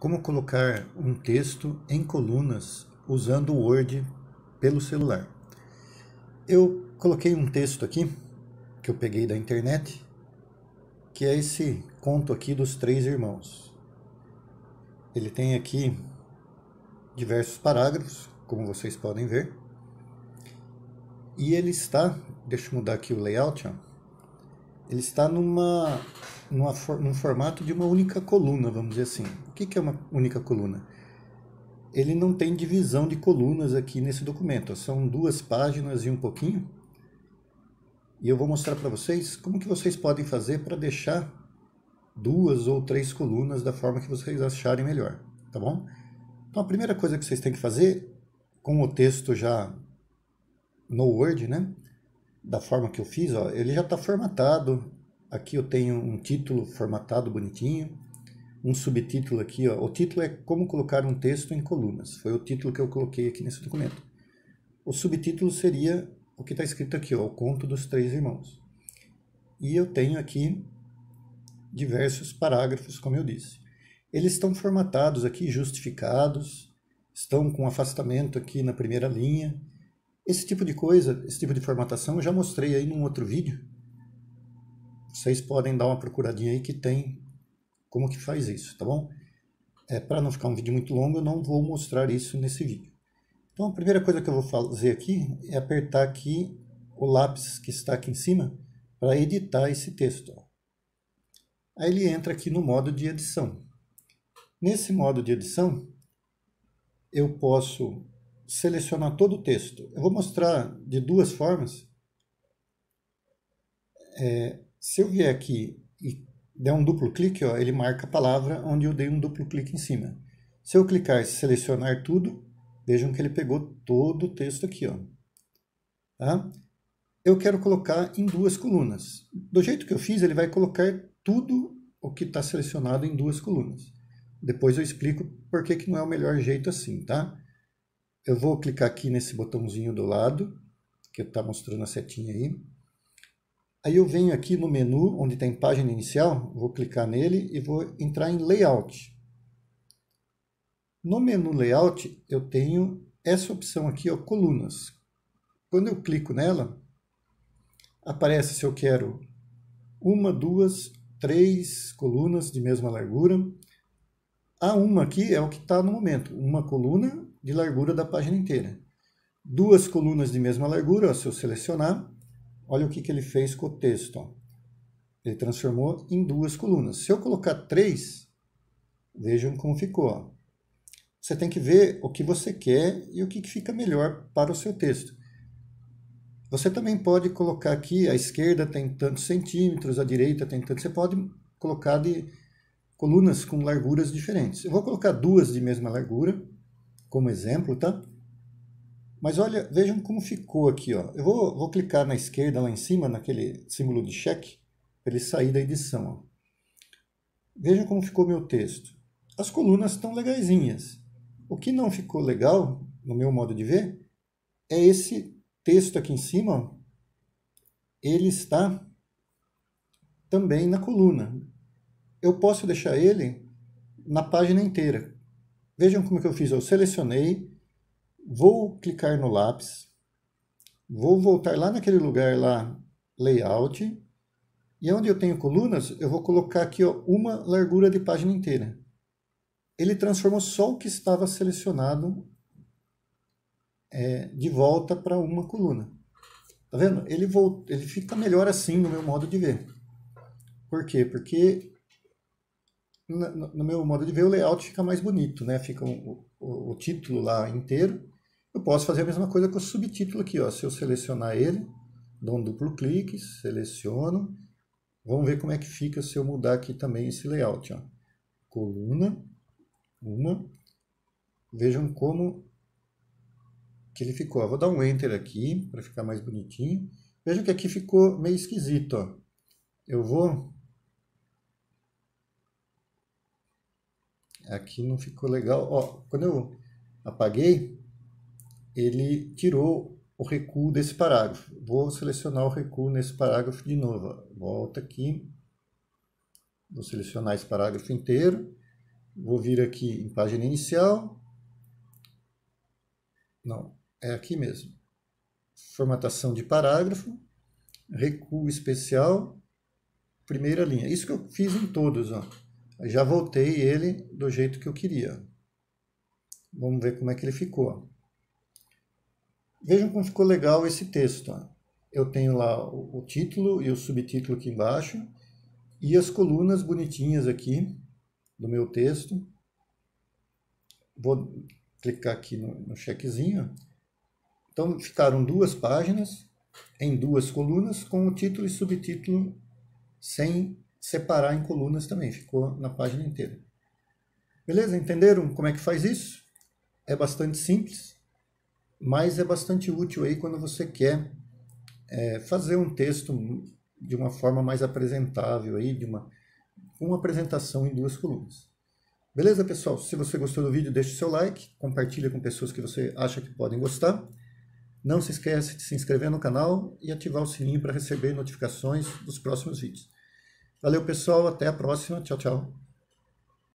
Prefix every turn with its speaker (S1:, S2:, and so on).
S1: Como colocar um texto em colunas usando o Word pelo celular. Eu coloquei um texto aqui que eu peguei da internet, que é esse conto aqui dos três irmãos. Ele tem aqui diversos parágrafos, como vocês podem ver. E ele está, deixa eu mudar aqui o layout, ó ele está numa, numa num formato de uma única coluna, vamos dizer assim. O que, que é uma única coluna? Ele não tem divisão de colunas aqui nesse documento, são duas páginas e um pouquinho. E eu vou mostrar para vocês como que vocês podem fazer para deixar duas ou três colunas da forma que vocês acharem melhor, tá bom? Então a primeira coisa que vocês têm que fazer, com o texto já no Word, né? da forma que eu fiz, ó, ele já está formatado. Aqui eu tenho um título formatado bonitinho, um subtítulo aqui. Ó. O título é como colocar um texto em colunas. Foi o título que eu coloquei aqui nesse documento. O subtítulo seria o que está escrito aqui, ó, o conto dos três irmãos. E eu tenho aqui diversos parágrafos, como eu disse. Eles estão formatados aqui, justificados, estão com afastamento aqui na primeira linha, esse tipo de coisa, esse tipo de formatação, eu já mostrei aí num outro vídeo. Vocês podem dar uma procuradinha aí que tem como que faz isso, tá bom? É, Para não ficar um vídeo muito longo, eu não vou mostrar isso nesse vídeo. Então, a primeira coisa que eu vou fazer aqui é apertar aqui o lápis que está aqui em cima para editar esse texto. Aí ele entra aqui no modo de edição. Nesse modo de edição, eu posso selecionar todo o texto. Eu vou mostrar de duas formas. É, se eu vier aqui e der um duplo clique, ó, ele marca a palavra onde eu dei um duplo clique em cima. Se eu clicar em selecionar tudo, vejam que ele pegou todo o texto aqui. Ó. Tá? Eu quero colocar em duas colunas. Do jeito que eu fiz, ele vai colocar tudo o que está selecionado em duas colunas. Depois eu explico por que, que não é o melhor jeito assim, tá? eu vou clicar aqui nesse botãozinho do lado, que está mostrando a setinha aí. Aí eu venho aqui no menu onde tem página inicial, vou clicar nele e vou entrar em layout. No menu layout eu tenho essa opção aqui, ó, colunas. Quando eu clico nela, aparece se eu quero uma, duas, três colunas de mesma largura. A uma aqui é o que está no momento, uma coluna de largura da página inteira. Duas colunas de mesma largura, ó, se eu selecionar, olha o que, que ele fez com o texto. Ó. Ele transformou em duas colunas. Se eu colocar três, vejam como ficou. Ó. Você tem que ver o que você quer e o que, que fica melhor para o seu texto. Você também pode colocar aqui, a esquerda tem tantos centímetros, a direita tem tantos. Você pode colocar de colunas com larguras diferentes. Eu vou colocar duas de mesma largura, como exemplo, tá? Mas olha, vejam como ficou aqui, ó. Eu vou, vou clicar na esquerda, lá em cima, naquele símbolo de cheque, para ele sair da edição, ó. Vejam como ficou meu texto. As colunas estão legaisinhas. O que não ficou legal, no meu modo de ver, é esse texto aqui em cima, ó. ele está também na coluna. Eu posso deixar ele na página inteira, Vejam como que eu fiz. Eu selecionei, vou clicar no lápis, vou voltar lá naquele lugar lá, Layout, e onde eu tenho colunas, eu vou colocar aqui ó, uma largura de página inteira. Ele transformou só o que estava selecionado é, de volta para uma coluna. Tá vendo? Ele, volta, ele fica melhor assim no meu modo de ver. Por quê? Porque no meu modo de ver, o layout fica mais bonito, né? Fica o, o, o título lá inteiro. Eu posso fazer a mesma coisa com o subtítulo aqui, ó. Se eu selecionar ele, dou um duplo clique, seleciono. Vamos ver como é que fica se eu mudar aqui também esse layout, ó. Coluna, uma. Vejam como que ele ficou. vou dar um Enter aqui para ficar mais bonitinho. Vejam que aqui ficou meio esquisito, ó. Eu vou aqui não ficou legal. Ó, quando eu apaguei, ele tirou o recuo desse parágrafo. Vou selecionar o recuo nesse parágrafo de novo. Volta aqui. Vou selecionar esse parágrafo inteiro. Vou vir aqui em página inicial. Não, é aqui mesmo. Formatação de parágrafo. Recuo especial. Primeira linha. Isso que eu fiz em todos, ó. Já voltei ele do jeito que eu queria. Vamos ver como é que ele ficou. Vejam como ficou legal esse texto. Eu tenho lá o título e o subtítulo aqui embaixo e as colunas bonitinhas aqui do meu texto. Vou clicar aqui no, no chequezinho. Então ficaram duas páginas em duas colunas com o título e subtítulo sem separar em colunas também, ficou na página inteira. Beleza? Entenderam como é que faz isso? É bastante simples, mas é bastante útil aí quando você quer é, fazer um texto de uma forma mais apresentável aí, de uma, uma apresentação em duas colunas. Beleza, pessoal? Se você gostou do vídeo, deixe o seu like, compartilha com pessoas que você acha que podem gostar. Não se esqueça de se inscrever no canal e ativar o sininho para receber notificações dos próximos vídeos. Valeu, pessoal. Até a próxima. Tchau, tchau.